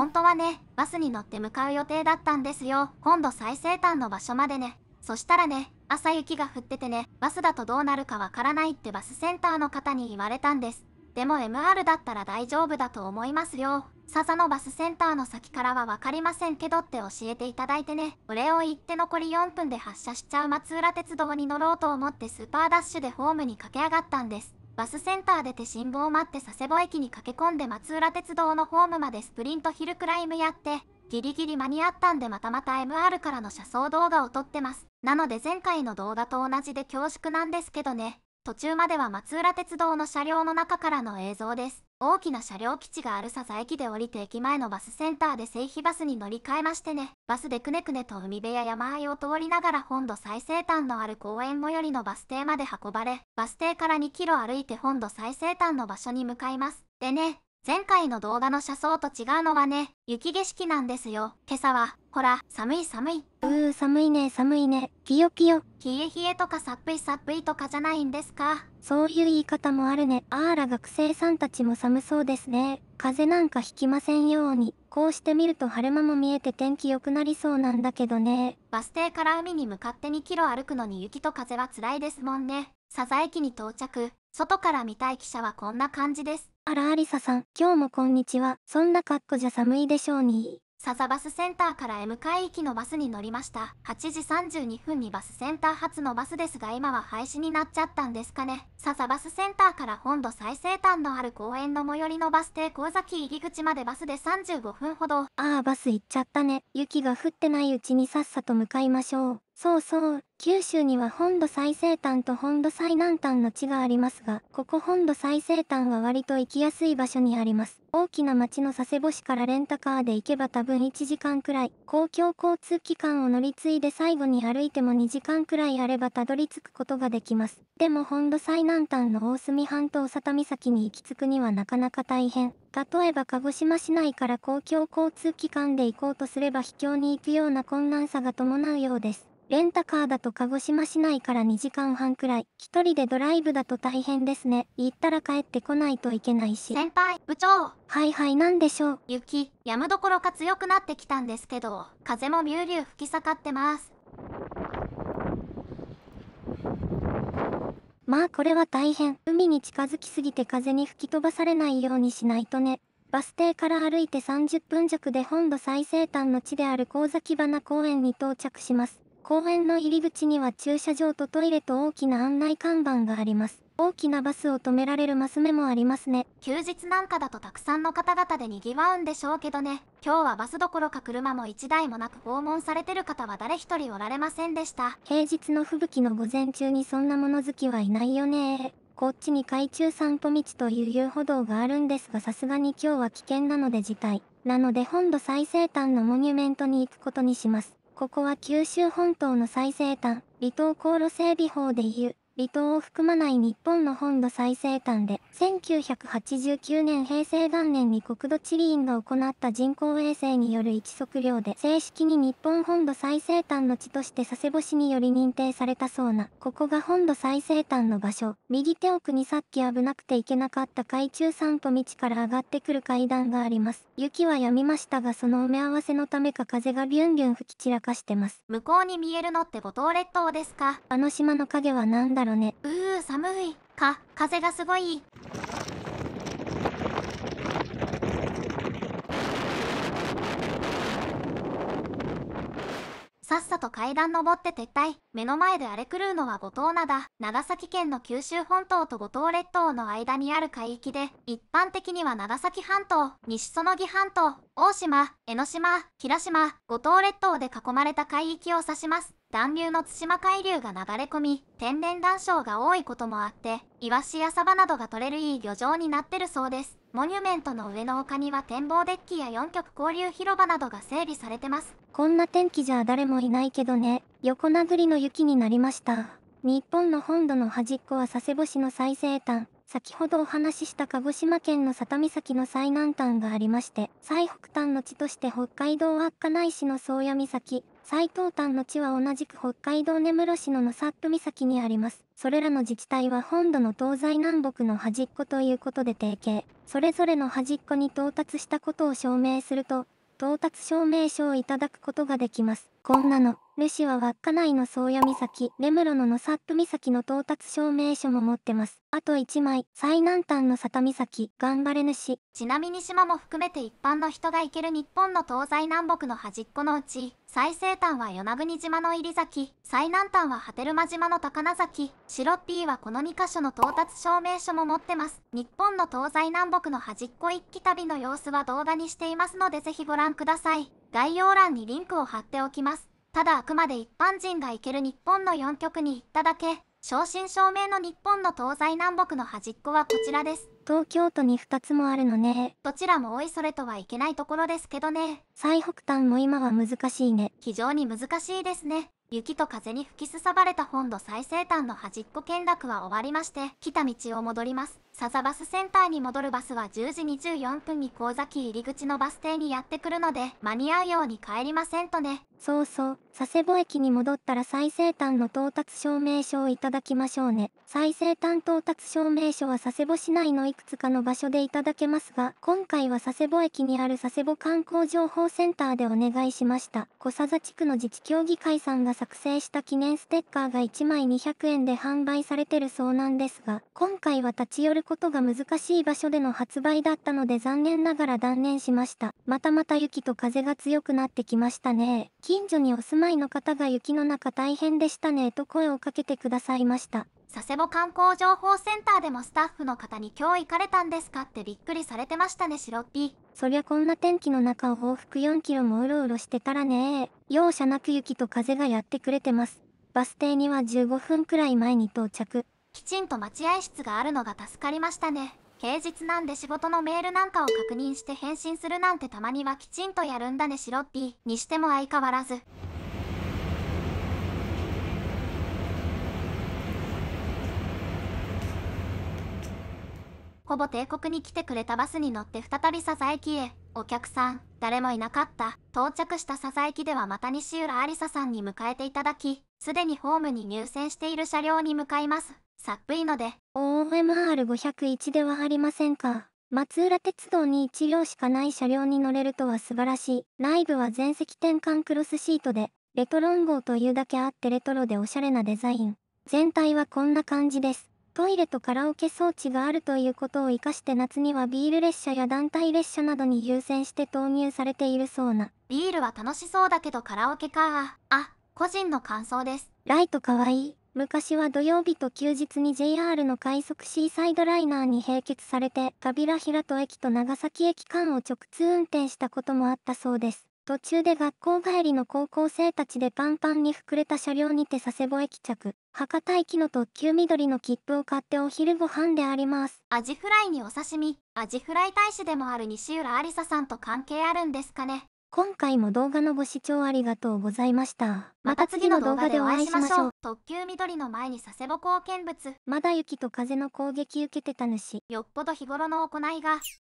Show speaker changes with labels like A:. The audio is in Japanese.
A: 本当はね、バスに乗って向かう予定だったんですよ。今度最西端の場所までね。そしたらね、朝雪が降っててね、バスだとどうなるかわからないってバスセンターの方に言われたんです。でも MR だったら大丈夫だと思いますよ。笹のバスセンターの先からは分かりませんけどって教えていただいてね。お礼を言って残り4分で発車しちゃう松浦鉄道に乗ろうと思ってスーパーダッシュでホームに駆け上がったんです。バスセンター出て信号を待って佐世保駅に駆け込んで松浦鉄道のホームまでスプリントヒルクライムやって、ギリギリ間に合ったんでまたまた MR からの車窓動画を撮ってます。なので前回の動画と同じで恐縮なんですけどね。途中までは松浦鉄道の車両の中からの映像です。大きな車両基地があるざ駅で降りて駅前のバスセンターで整備バスに乗り換えましてね。バスでくねくねと海辺や山あいを通りながら本土最西端のある公園最寄りのバス停まで運ばれ、バス停から2キロ歩いて本土最西端の場所に向かいます。でね、前回の動画の車窓と違うのはね、雪景色なんですよ。今朝は、ほら、寒い寒い。
B: うー、寒いね、寒い
A: ね。きよきよ。冷え冷えとかさっぷいさっぷいとかじゃないんですか。そういう言い方
B: もあるね。あーら学生さんたちも寒そうですね。風なんかひきませんように。こうして見ると晴れ間も見えて天気良くなりそうなんだけどね。
A: バス停から海に向かって2キロ歩くのに雪と風は辛いですもんね。サザエ機に到着。外から見たい汽車はこんな感じです。
B: あらありささん、今日もこんにちは。そんな格好じゃ寒
A: いでしょうに。サザバスセンターから M 海域のバスに乗りました。8時32分にバスセンター発のバスですが今は廃止になっちゃったんですかね。サザバスセンターから本土最西端のある公園の最寄りのバス停神崎入り口までバスで35分ほど。あ
B: あ、バス行っちゃったね。雪が降ってないうちにさっさと向かいましょう。そうそう、九州には本土最西端と本土最南端の地がありますが、ここ本土最西端は割と行きやすい場所にあります。大きな町の佐世保市からレンタカーで行けば多分1時間くらい、公共交通機関を乗り継いで最後に歩いても2時間くらいあればたどり着くことができます。でも本土最南端の大隅半島佐田岬に行き着くにはなかなか大変。例えば鹿児島市内から公共交通機関で行こうとすれば秘境に行くような困難さが伴うようです。レンタカーだと鹿児島市内から2時間半くらい。一人でドライブだと大変ですね。行ったら帰ってこないといけないし。先
A: 輩、部長。はいはい、なんでしょう。雪、山どころか強くなってきたんですけど、風もミュービュー吹き下がってます。
B: まあこれは大変。海に近づきすぎて風に吹き飛ばされないようにしないとね。バス停から歩いて30分弱で本土最西端の地である神崎花公園に到着します。公園の入り口には駐車場とトイレと大きな案内看板があります。大きなバスを止
A: められるマス目もありますね。休日なんかだとたくさんの方々で賑わうんでしょうけどね。今日はバスどころか車も1台もなく訪問されてる方は誰一人おられませんでした。
B: 平日の吹雪の午前中にそんな物好きはいないよねこっちに海中散歩道という遊歩道があるんですがさすがに今日は危険なので辞退。なので本土最西端のモニュメントに行くことにします。ここは九州本島の最西端、離島航路整備法でいう、離島を含まない日本の本土最西端で、1989年平成元年に国土地理院が行った人工衛星による1。測量で、正式に日本本土最西端の地として佐世保市により認定されたそうな、ここが本土最西端の場所。右手奥にさっき危なくて行けなかった海中散歩道から上がってくる階段があります。雪は止みましたが、その埋め合わせのためか風がビュンビュン吹き散らかしてます。
A: 向こうに見えるのって五島列島ですかあの島の影は何だろうろね。うー、寒い。か、風がすごい。さっさと階段登って撤退。目の前で荒れ狂うのは五島灘。長崎県の九州本島と五島列島の間にある海域で、一般的には長崎半島、西そのぎ半島、大島、江ノ島、平島、五島列島で囲まれた海域を指します。暖流の対馬海流が流れ込み、天然岩礁が多いこともあって、イワシやサバなどが取れるいい漁場になってるそうです。モニュメントの上の丘には展望デッキや4極交流広場などが整備されてます。
B: こんな天気じゃ誰もいないけどね、横殴りの雪になりました。日本の本土の端っこは佐世保市の最西端、先ほどお話しした鹿児島県の佐多岬の最南端がありまして、最北端の地として北海道稚内市の宗谷岬、最東端の地は同じく北海道根室市の野サッ岬にあります。それらの自治体は本土の東西南北の端っこということで提携。それぞれの端っこに到達したことを証明すると、到達証明書をいただくことができます。こんなの、ルシは稚内の宗谷岬、根室の野サップ岬の到達証明書も持ってます。あと1枚、
A: 最南端の佐岬、頑張れ主。ちなみに島も含めて一般の人が行ける日本の東西南北の端っこのうち、最西端は与那国島の入崎、最南端は波照間島の高名崎、シロッピーはこの2箇所の到達証明書も持ってます。日本の東西南北の端っこ一揆旅の様子は動画にしていますのでぜひご覧ください。概要欄にリンクを貼っておきます。ただあくまで一般人が行ける日本の4局に行っただけ、正真正銘の日本の東西南北の端っこはこちらです。東京都に2つもあるのね。どちらもおいそれとはいけないところですけどね。最北端も今は難しいね。非常に難しいですね。雪と風に吹きすさばれた本土最西端の端っこ見学は終わりまして、来た道を戻ります。サザバスセンターに戻るバスは10時24分に神崎入り口のバス停にやってくるので、間に合うように帰りませんとね。
B: そうそう、佐世保駅に戻ったら最西端の到達証明書をいただきましょうね。最西端到達証明書は佐世保市内のいくつかの場所でいただけますが、今回は佐世保駅にある佐世保観光情報センターでお願いしました。小佐々地区の自治協議会さんが作成した記念ステッカーが1枚200円で販売されてるそうなんですが、今回は立ち寄ることが難しい場所での発売だったので残念ながら断念しました。またまた雪と風が強くなってきましたね。近所にお住まいの方が雪の中大変でしたねと声をかけてくださいました。
A: 佐世保観光情報センターでもスタッフの方に今日行かれたんですかってびっくりされてましたね、シロッピー。
B: そりゃこんな天気の中を往復4キロもうろうろしてたらね容赦なく雪と風がやってくれてます。バス停には15分くらい前に到着。
A: きちんと待合室があるのが助かりましたね。平日なんで仕事のメールなんかを確認して返信するなんてたまにはきちんとやるんだねシロッピーにしても相変わらず。ほぼ帝国に来てくれたバスに乗って再びサザ駅へ。お客さん、誰もいなかった。到着したサザ駅ではまた西浦ありささんに迎えていただき、すでにホームに入線している車両に向かいます。さっ寒いので。
B: OMR501 ではありませんか。松浦鉄道に1両しかない車両に乗れるとは素晴らしい。内部は全席転換クロスシートで、レトロン号というだけあってレトロでおしゃれなデザイン。全体はこんな感じです。トイレとカラオケ装置があるということを活かして夏にはビール列車や団体列車などに優先して投入されているそうな。
A: ビールは楽しそうだけどカラオケか。あ、個人の感想です。
B: ライトかわいい。昔は土曜日と休日に JR の快速シーサイドライナーに併結されて、カビラと駅と長崎駅間を直通運転したこともあったそうです。途中で学校帰りの高校生たちでパンパンに膨れた車両にて佐世保駅着博多行きの特急緑の切符を買ってお昼ご飯でありま
A: すアジフライにお刺身アジフライ大使でもある西浦ありささんと関係あるんですかね
B: 今回も動画のご視聴ありがとうございました。また次の動画でお会いしましょう。
A: 特急緑の前に佐世保貢献物。まだ雪と風の攻撃受けてた主。よっぽど日頃の行いが。